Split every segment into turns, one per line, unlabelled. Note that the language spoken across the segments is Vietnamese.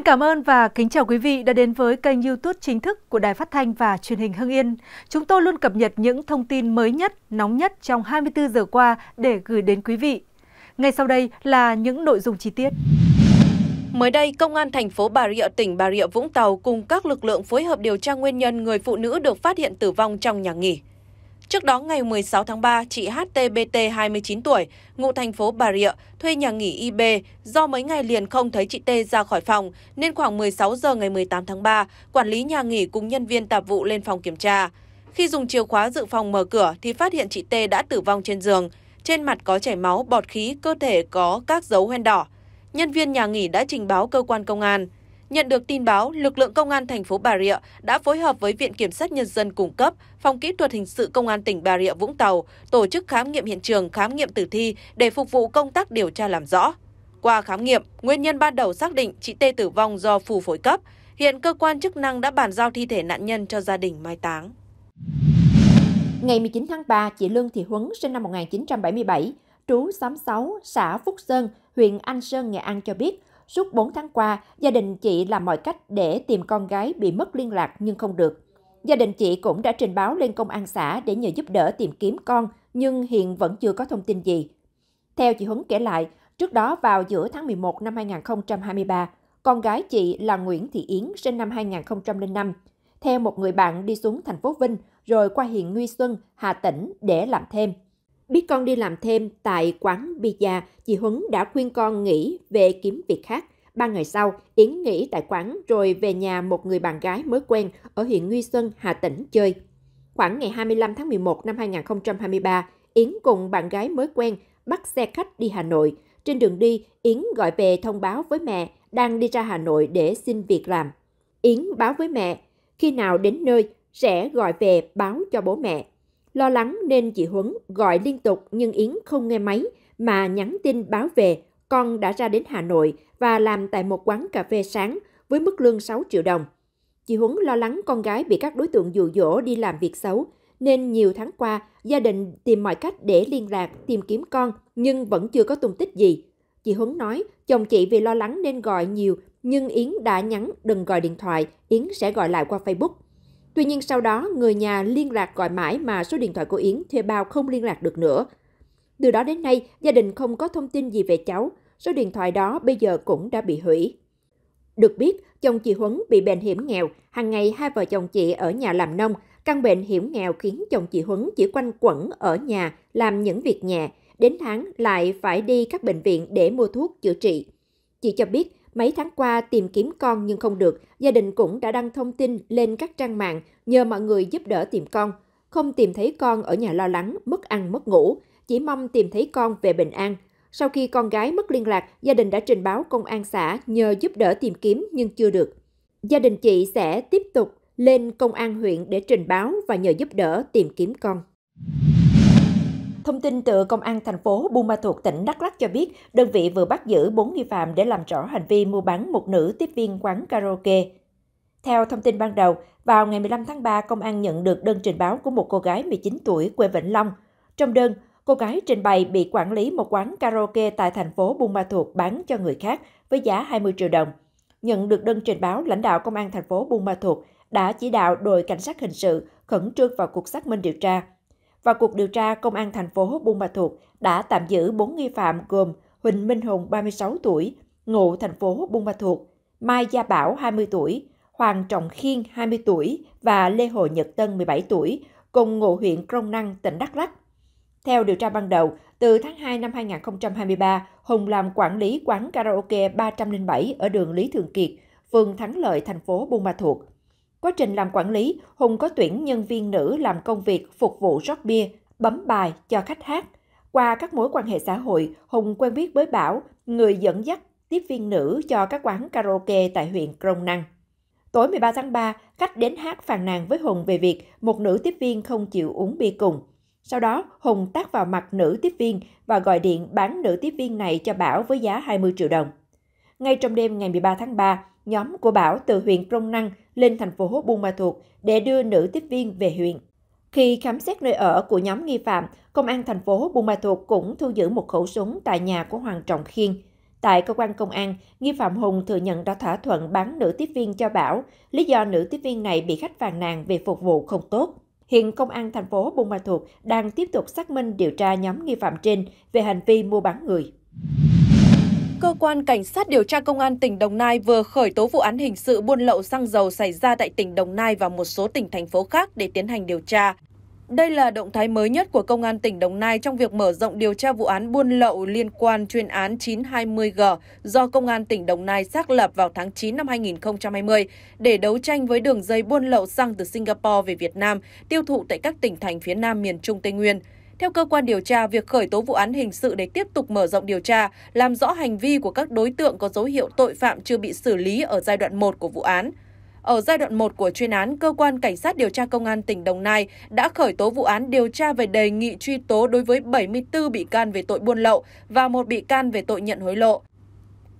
Xin cảm ơn và kính chào quý vị đã đến với kênh youtube chính thức của Đài Phát Thanh và Truyền hình Hưng Yên. Chúng tôi luôn cập nhật những thông tin mới nhất, nóng nhất trong 24 giờ qua để gửi đến quý vị. Ngay sau đây là những nội dung chi tiết. Mới đây, Công an thành phố Bà Rịa, tỉnh Bà Rịa, Vũng Tàu cùng các lực lượng phối hợp điều tra nguyên nhân người phụ nữ được phát hiện tử vong trong nhà nghỉ. Trước đó, ngày 16 tháng 3, chị HTBT 29 tuổi, ngụ thành phố Bà Rịa, thuê nhà nghỉ IB. Do mấy ngày liền không thấy chị T ra khỏi phòng, nên khoảng 16 giờ ngày 18 tháng 3, quản lý nhà nghỉ cùng nhân viên tạp vụ lên phòng kiểm tra. Khi dùng chìa khóa dự phòng mở cửa thì phát hiện chị T đã tử vong trên giường. Trên mặt có chảy máu, bọt khí, cơ thể có các dấu hoen đỏ. Nhân viên nhà nghỉ đã trình báo cơ quan công an. Nhận được tin báo, lực lượng công an thành phố Bà Rịa đã phối hợp với Viện Kiểm sát Nhân dân cung cấp, Phòng Kỹ thuật Hình sự Công an tỉnh Bà Rịa Vũng Tàu tổ chức khám nghiệm hiện trường, khám nghiệm tử thi để phục vụ công tác điều tra làm rõ. Qua khám nghiệm, nguyên nhân ban đầu xác định chị tê tử vong do phù phổi cấp. Hiện cơ quan chức năng đã bàn giao thi thể nạn nhân cho gia đình mai táng.
Ngày 19 tháng 3, chị Lương Thị Huấn sinh năm 1977, trú xóm 6, xã Phúc Sơn, huyện Anh Sơn, Nghệ An cho biết Suốt 4 tháng qua, gia đình chị làm mọi cách để tìm con gái bị mất liên lạc nhưng không được. Gia đình chị cũng đã trình báo lên công an xã để nhờ giúp đỡ tìm kiếm con, nhưng hiện vẫn chưa có thông tin gì. Theo chị Huấn kể lại, trước đó vào giữa tháng 11 năm 2023, con gái chị là Nguyễn Thị Yến, sinh năm 2005, theo một người bạn đi xuống thành phố Vinh rồi qua huyện Nguy Xuân, Hà Tĩnh để làm thêm. Biết con đi làm thêm tại quán pizza, chị Huấn đã khuyên con nghỉ về kiếm việc khác. Ba ngày sau, Yến nghỉ tại quán rồi về nhà một người bạn gái mới quen ở huyện Nguy Xuân, Hà Tĩnh chơi. Khoảng ngày 25 tháng 11 năm 2023, Yến cùng bạn gái mới quen bắt xe khách đi Hà Nội. Trên đường đi, Yến gọi về thông báo với mẹ đang đi ra Hà Nội để xin việc làm. Yến báo với mẹ, khi nào đến nơi sẽ gọi về báo cho bố mẹ. Lo lắng nên chị Huấn gọi liên tục nhưng Yến không nghe máy mà nhắn tin báo về con đã ra đến Hà Nội và làm tại một quán cà phê sáng với mức lương 6 triệu đồng. Chị Huấn lo lắng con gái bị các đối tượng dụ dỗ đi làm việc xấu, nên nhiều tháng qua gia đình tìm mọi cách để liên lạc tìm kiếm con nhưng vẫn chưa có tung tích gì. Chị Huấn nói chồng chị vì lo lắng nên gọi nhiều nhưng Yến đã nhắn đừng gọi điện thoại, Yến sẽ gọi lại qua Facebook. Tuy nhiên sau đó, người nhà liên lạc gọi mãi mà số điện thoại của Yến thuê bao không liên lạc được nữa. Từ đó đến nay, gia đình không có thông tin gì về cháu, số điện thoại đó bây giờ cũng đã bị hủy. Được biết, chồng chị Huấn bị bệnh hiểm nghèo, hàng ngày hai vợ chồng chị ở nhà làm nông, căn bệnh hiểm nghèo khiến chồng chị Huấn chỉ quanh quẩn ở nhà làm những việc nhà, đến tháng lại phải đi các bệnh viện để mua thuốc chữa trị. Chị cho biết Mấy tháng qua tìm kiếm con nhưng không được, gia đình cũng đã đăng thông tin lên các trang mạng nhờ mọi người giúp đỡ tìm con. Không tìm thấy con ở nhà lo lắng, mất ăn, mất ngủ, chỉ mong tìm thấy con về bình an. Sau khi con gái mất liên lạc, gia đình đã trình báo công an xã nhờ giúp đỡ tìm kiếm nhưng chưa được. Gia đình chị sẽ tiếp tục lên công an huyện để trình báo và nhờ giúp đỡ tìm kiếm con. Thông tin từ Công an thành phố Buôn Ma Thuột, tỉnh Đắk Lắk cho biết, đơn vị vừa bắt giữ 4 nghi phạm để làm rõ hành vi mua bán một nữ tiếp viên quán karaoke. Theo thông tin ban đầu, vào ngày 15 tháng 3, công an nhận được đơn trình báo của một cô gái 19 tuổi quê Vĩnh Long. Trong đơn, cô gái trình bày bị quản lý một quán karaoke tại thành phố Buôn Ma Thuột bán cho người khác với giá 20 triệu đồng. Nhận được đơn trình báo, lãnh đạo công an thành phố Buôn Ma Thuột đã chỉ đạo đội cảnh sát hình sự khẩn trương vào cuộc xác minh điều tra và cuộc điều tra Công an thành phố Buôn Ma Thuột đã tạm giữ 4 nghi phạm gồm Huỳnh Minh Hùng 36 tuổi, ngụ thành phố Buôn Ma Thuột, Mai Gia Bảo 20 tuổi, Hoàng Trọng Khiên 20 tuổi và Lê Hồ Nhật Tân 17 tuổi, cùng ngụ huyện Crong Năng, tỉnh Đắk Lắk. Theo điều tra ban đầu, từ tháng 2 năm 2023, Hùng làm quản lý quán karaoke 307 ở đường Lý Thường Kiệt, phường Thắng Lợi, thành phố Buôn Ma Thuột. Quá trình làm quản lý, Hùng có tuyển nhân viên nữ làm công việc phục vụ rót bia, bấm bài cho khách hát. Qua các mối quan hệ xã hội, Hùng quen biết với Bảo, người dẫn dắt tiếp viên nữ cho các quán karaoke tại huyện Crong Năng. Tối 13 tháng 3, khách đến hát phàn nàn với Hùng về việc một nữ tiếp viên không chịu uống bia cùng. Sau đó, Hùng tác vào mặt nữ tiếp viên và gọi điện bán nữ tiếp viên này cho Bảo với giá 20 triệu đồng. Ngay trong đêm ngày 13 tháng 3, nhóm của Bảo từ huyện Crong Năng lên thành phố Buôn Ma Thuột để đưa nữ tiếp viên về huyện. Khi khám xét nơi ở của nhóm nghi phạm, Công an thành phố Buôn Ma Thuột cũng thu giữ một khẩu súng tại nhà của Hoàng Trọng Khiên. Tại cơ quan công an, nghi phạm Hùng thừa nhận đã thỏa thuận bán nữ tiếp viên cho Bảo, lý do nữ tiếp viên này bị khách phàn nàn về phục vụ không tốt. Hiện Công an thành phố Buôn Ma Thuột đang tiếp tục xác minh điều tra nhóm nghi phạm trên về hành vi mua bán người.
Cơ quan Cảnh sát điều tra Công an tỉnh Đồng Nai vừa khởi tố vụ án hình sự buôn lậu xăng dầu xảy ra tại tỉnh Đồng Nai và một số tỉnh, thành phố khác để tiến hành điều tra. Đây là động thái mới nhất của Công an tỉnh Đồng Nai trong việc mở rộng điều tra vụ án buôn lậu liên quan chuyên án 920G do Công an tỉnh Đồng Nai xác lập vào tháng 9 năm 2020 để đấu tranh với đường dây buôn lậu xăng từ Singapore về Việt Nam tiêu thụ tại các tỉnh thành phía Nam miền Trung Tây Nguyên. Theo cơ quan điều tra, việc khởi tố vụ án hình sự để tiếp tục mở rộng điều tra, làm rõ hành vi của các đối tượng có dấu hiệu tội phạm chưa bị xử lý ở giai đoạn 1 của vụ án. Ở giai đoạn 1 của chuyên án, cơ quan cảnh sát điều tra công an tỉnh Đồng Nai đã khởi tố vụ án điều tra về đề nghị truy tố đối với 74 bị can về tội buôn lậu và một bị can về tội nhận hối lộ.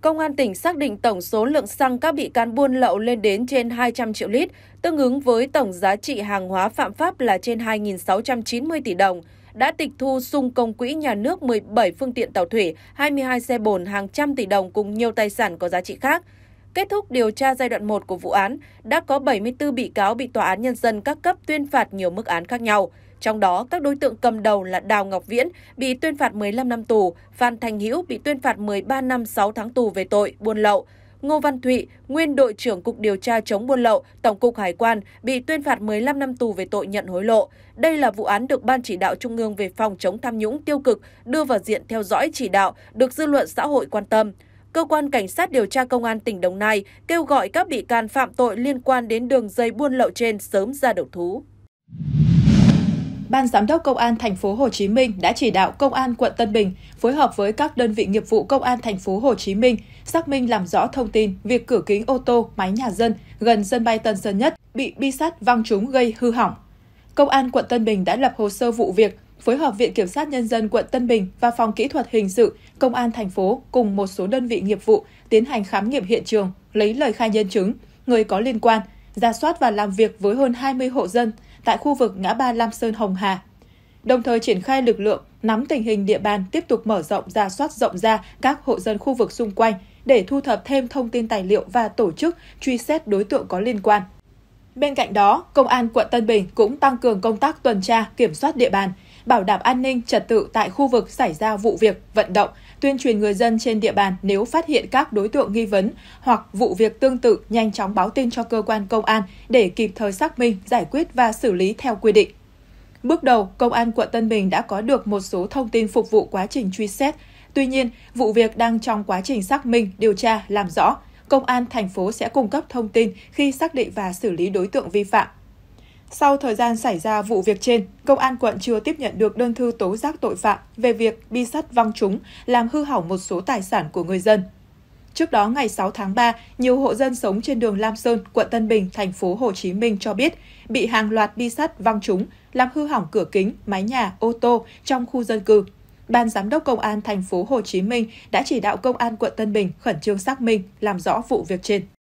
Công an tỉnh xác định tổng số lượng xăng các bị can buôn lậu lên đến trên 200 triệu lít, tương ứng với tổng giá trị hàng hóa phạm pháp là trên 2.690 tỷ đồng đã tịch thu xung công quỹ nhà nước 17 phương tiện tàu thủy, 22 xe bồn hàng trăm tỷ đồng cùng nhiều tài sản có giá trị khác. Kết thúc điều tra giai đoạn 1 của vụ án, đã có 74 bị cáo bị tòa án nhân dân các cấp tuyên phạt nhiều mức án khác nhau. Trong đó, các đối tượng cầm đầu là Đào Ngọc Viễn bị tuyên phạt 15 năm tù, Phan Thành Hữu bị tuyên phạt 13 năm 6 tháng tù về tội buôn lậu, Ngô Văn Thụy, nguyên đội trưởng Cục Điều tra chống buôn lậu, Tổng cục Hải quan, bị tuyên phạt 15 năm tù về tội nhận hối lộ. Đây là vụ án được Ban chỉ đạo Trung ương về phòng chống tham nhũng tiêu cực đưa vào diện theo dõi chỉ đạo, được dư luận xã hội quan tâm. Cơ quan Cảnh sát điều tra Công an tỉnh Đồng Nai kêu gọi các bị can phạm tội liên quan đến đường dây buôn lậu trên sớm ra đầu thú.
Ban Giám đốc Công an thành phố Hồ Chí Minh đã chỉ đạo Công an quận Tân Bình phối hợp với các đơn vị nghiệp vụ Công an thành phố Hồ Chí Minh xác minh làm rõ thông tin việc cửa kính ô tô máy nhà dân gần sân bay Tân Sơn Nhất bị bi sắt văng trúng gây hư hỏng. Công an quận Tân Bình đã lập hồ sơ vụ việc, phối hợp Viện Kiểm sát Nhân dân quận Tân Bình và Phòng Kỹ thuật Hình sự, Công an thành phố cùng một số đơn vị nghiệp vụ tiến hành khám nghiệm hiện trường, lấy lời khai nhân chứng, người có liên quan, ra soát và làm việc với hơn 20 hộ dân tại khu vực ngã ba Lam Sơn Hồng Hà. Đồng thời triển khai lực lượng nắm tình hình địa bàn tiếp tục mở rộng ra soát rộng ra các hộ dân khu vực xung quanh để thu thập thêm thông tin tài liệu và tổ chức truy xét đối tượng có liên quan. Bên cạnh đó, Công an quận Tân Bình cũng tăng cường công tác tuần tra, kiểm soát địa bàn, bảo đảm an ninh trật tự tại khu vực xảy ra vụ việc, vận động, tuyên truyền người dân trên địa bàn nếu phát hiện các đối tượng nghi vấn hoặc vụ việc tương tự nhanh chóng báo tin cho cơ quan công an để kịp thời xác minh, giải quyết và xử lý theo quy định. Bước đầu, Công an quận Tân Bình đã có được một số thông tin phục vụ quá trình truy xét. Tuy nhiên, vụ việc đang trong quá trình xác minh, điều tra, làm rõ. Công an thành phố sẽ cung cấp thông tin khi xác định và xử lý đối tượng vi phạm sau thời gian xảy ra vụ việc trên, công an quận chưa tiếp nhận được đơn thư tố giác tội phạm về việc bi sắt văng trúng làm hư hỏng một số tài sản của người dân. Trước đó ngày 6 tháng 3, nhiều hộ dân sống trên đường Lam Sơn, quận Tân Bình, thành phố Hồ Chí Minh cho biết bị hàng loạt bi sắt văng trúng làm hư hỏng cửa kính, mái nhà, ô tô trong khu dân cư. Ban giám đốc công an thành phố Hồ Chí Minh đã chỉ đạo công an quận Tân Bình khẩn trương xác minh, làm rõ vụ việc trên.